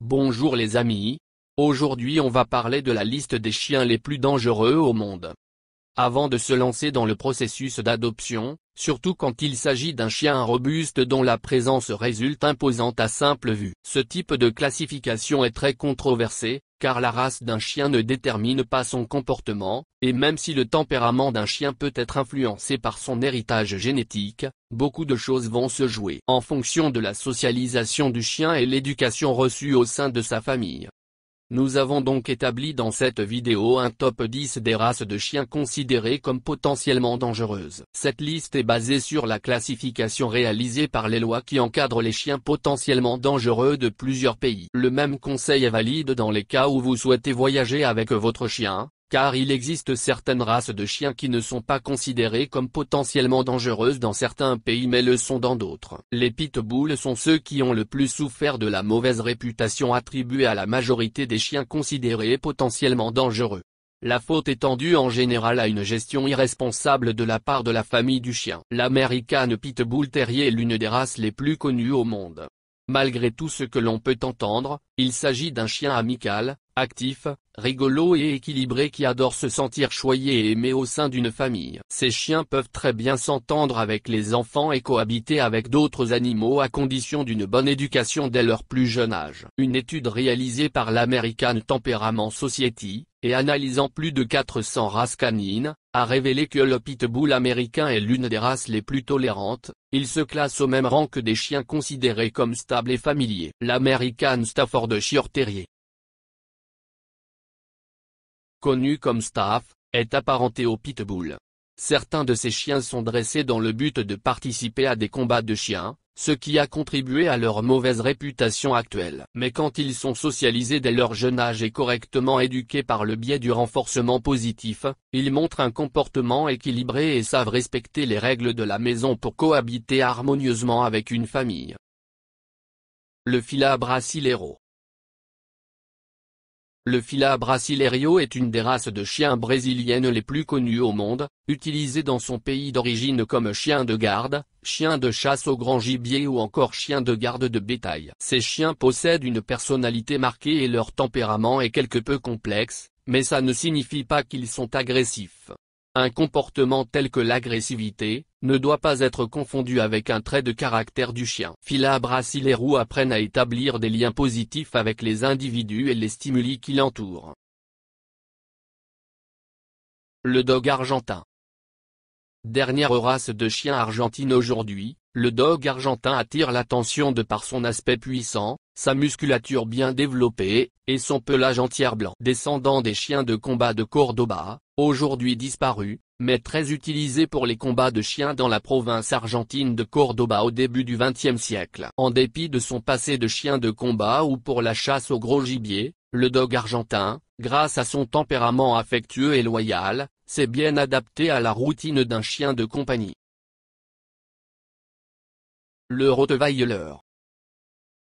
Bonjour les amis, aujourd'hui on va parler de la liste des chiens les plus dangereux au monde. Avant de se lancer dans le processus d'adoption, surtout quand il s'agit d'un chien robuste dont la présence résulte imposante à simple vue. Ce type de classification est très controversé, car la race d'un chien ne détermine pas son comportement, et même si le tempérament d'un chien peut être influencé par son héritage génétique, beaucoup de choses vont se jouer en fonction de la socialisation du chien et l'éducation reçue au sein de sa famille. Nous avons donc établi dans cette vidéo un top 10 des races de chiens considérées comme potentiellement dangereuses. Cette liste est basée sur la classification réalisée par les lois qui encadrent les chiens potentiellement dangereux de plusieurs pays. Le même conseil est valide dans les cas où vous souhaitez voyager avec votre chien, car il existe certaines races de chiens qui ne sont pas considérées comme potentiellement dangereuses dans certains pays mais le sont dans d'autres. Les pitbulls sont ceux qui ont le plus souffert de la mauvaise réputation attribuée à la majorité des chiens considérés potentiellement dangereux. La faute est due en général à une gestion irresponsable de la part de la famille du chien. L'American Pitbull Terrier est l'une des races les plus connues au monde. Malgré tout ce que l'on peut entendre, il s'agit d'un chien amical, actif, rigolo et équilibré qui adore se sentir choyé et aimé au sein d'une famille. Ces chiens peuvent très bien s'entendre avec les enfants et cohabiter avec d'autres animaux à condition d'une bonne éducation dès leur plus jeune âge. Une étude réalisée par l'American Temperament Society, et analysant plus de 400 races canines, a révélé que le pitbull américain est l'une des races les plus tolérantes, il se classe au même rang que des chiens considérés comme stables et familiers. L'American Staffordshire Terrier connu comme staff, est apparenté au pitbull. Certains de ces chiens sont dressés dans le but de participer à des combats de chiens, ce qui a contribué à leur mauvaise réputation actuelle. Mais quand ils sont socialisés dès leur jeune âge et correctement éduqués par le biais du renforcement positif, ils montrent un comportement équilibré et savent respecter les règles de la maison pour cohabiter harmonieusement avec une famille. Le filabre le Fila brasileiro est une des races de chiens brésiliennes les plus connues au monde, utilisée dans son pays d'origine comme chien de garde, chien de chasse au grand gibier ou encore chien de garde de bétail. Ces chiens possèdent une personnalité marquée et leur tempérament est quelque peu complexe, mais ça ne signifie pas qu'ils sont agressifs. Un comportement tel que l'agressivité, ne doit pas être confondu avec un trait de caractère du chien. Phila, si les roues apprennent à établir des liens positifs avec les individus et les stimuli qui l'entourent. Le dog argentin Dernière race de chien argentine aujourd'hui, le dog argentin attire l'attention de par son aspect puissant, sa musculature bien développée, et son pelage entière blanc. Descendant des chiens de combat de Cordoba, aujourd'hui disparu, mais très utilisé pour les combats de chiens dans la province argentine de Cordoba au début du XXe siècle. En dépit de son passé de chien de combat ou pour la chasse au gros gibier, le dog argentin, grâce à son tempérament affectueux et loyal, s'est bien adapté à la routine d'un chien de compagnie. Le Rottweiler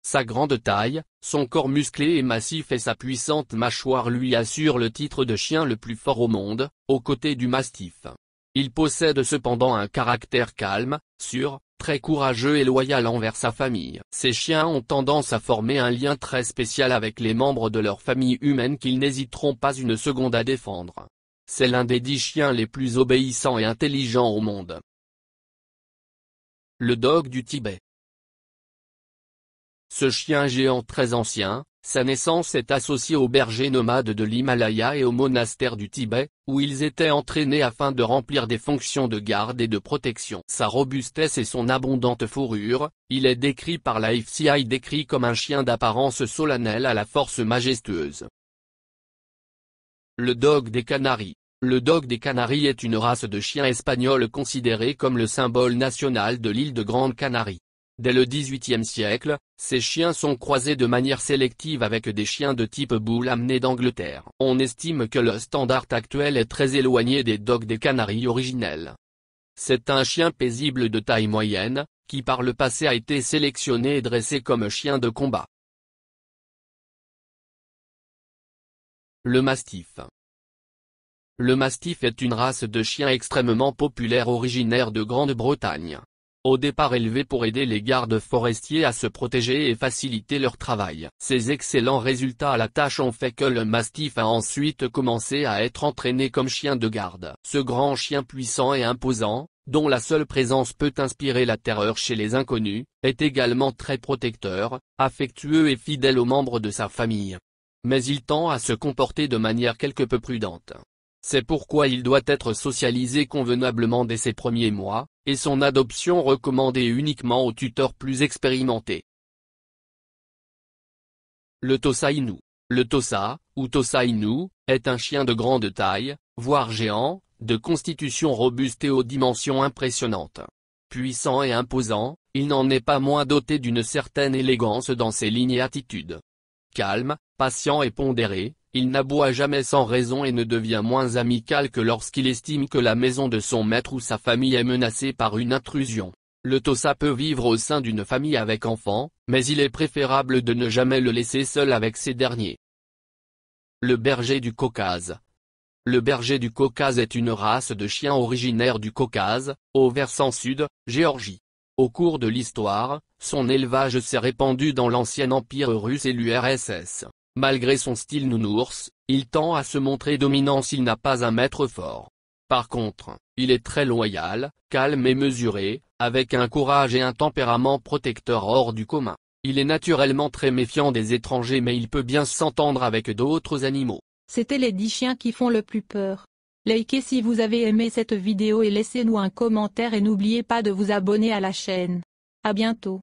sa grande taille, son corps musclé et massif et sa puissante mâchoire lui assurent le titre de chien le plus fort au monde, aux côtés du mastif. Il possède cependant un caractère calme, sûr, très courageux et loyal envers sa famille. Ces chiens ont tendance à former un lien très spécial avec les membres de leur famille humaine qu'ils n'hésiteront pas une seconde à défendre. C'est l'un des dix chiens les plus obéissants et intelligents au monde. Le dog du Tibet ce chien géant très ancien, sa naissance est associée aux bergers nomades de l'Himalaya et au monastère du Tibet, où ils étaient entraînés afin de remplir des fonctions de garde et de protection. Sa robustesse et son abondante fourrure, il est décrit par la FCI décrit comme un chien d'apparence solennelle à la force majestueuse. Le dog des Canaries Le dog des Canaries est une race de chien espagnol considérée comme le symbole national de l'île de Grande Canarie. Dès le XVIIIe siècle, ces chiens sont croisés de manière sélective avec des chiens de type boule amenés d'Angleterre. On estime que le standard actuel est très éloigné des dogs des Canaries originels. C'est un chien paisible de taille moyenne, qui par le passé a été sélectionné et dressé comme chien de combat. Le Mastiff Le Mastiff est une race de chiens extrêmement populaire originaire de Grande-Bretagne au départ élevé pour aider les gardes forestiers à se protéger et faciliter leur travail. Ces excellents résultats à la tâche ont fait que le mastif a ensuite commencé à être entraîné comme chien de garde. Ce grand chien puissant et imposant, dont la seule présence peut inspirer la terreur chez les inconnus, est également très protecteur, affectueux et fidèle aux membres de sa famille. Mais il tend à se comporter de manière quelque peu prudente. C'est pourquoi il doit être socialisé convenablement dès ses premiers mois, et son adoption recommandée uniquement aux tuteurs plus expérimentés. Le Tosa Inu. Le Tosa, ou Tosa Inu, est un chien de grande taille, voire géant, de constitution robuste et aux dimensions impressionnantes. Puissant et imposant, il n'en est pas moins doté d'une certaine élégance dans ses lignes et attitudes. Calme, patient et pondéré, il n'aboie jamais sans raison et ne devient moins amical que lorsqu'il estime que la maison de son maître ou sa famille est menacée par une intrusion. Le Tosa peut vivre au sein d'une famille avec enfants, mais il est préférable de ne jamais le laisser seul avec ces derniers. Le berger du Caucase Le berger du Caucase est une race de chiens originaire du Caucase, au versant sud, Géorgie. Au cours de l'histoire, son élevage s'est répandu dans l'ancien empire russe et l'URSS. Malgré son style nounours, il tend à se montrer dominant s'il n'a pas un maître fort. Par contre, il est très loyal, calme et mesuré, avec un courage et un tempérament protecteur hors du commun. Il est naturellement très méfiant des étrangers mais il peut bien s'entendre avec d'autres animaux. C'était les 10 chiens qui font le plus peur. Likez si vous avez aimé cette vidéo et laissez-nous un commentaire et n'oubliez pas de vous abonner à la chaîne. A bientôt.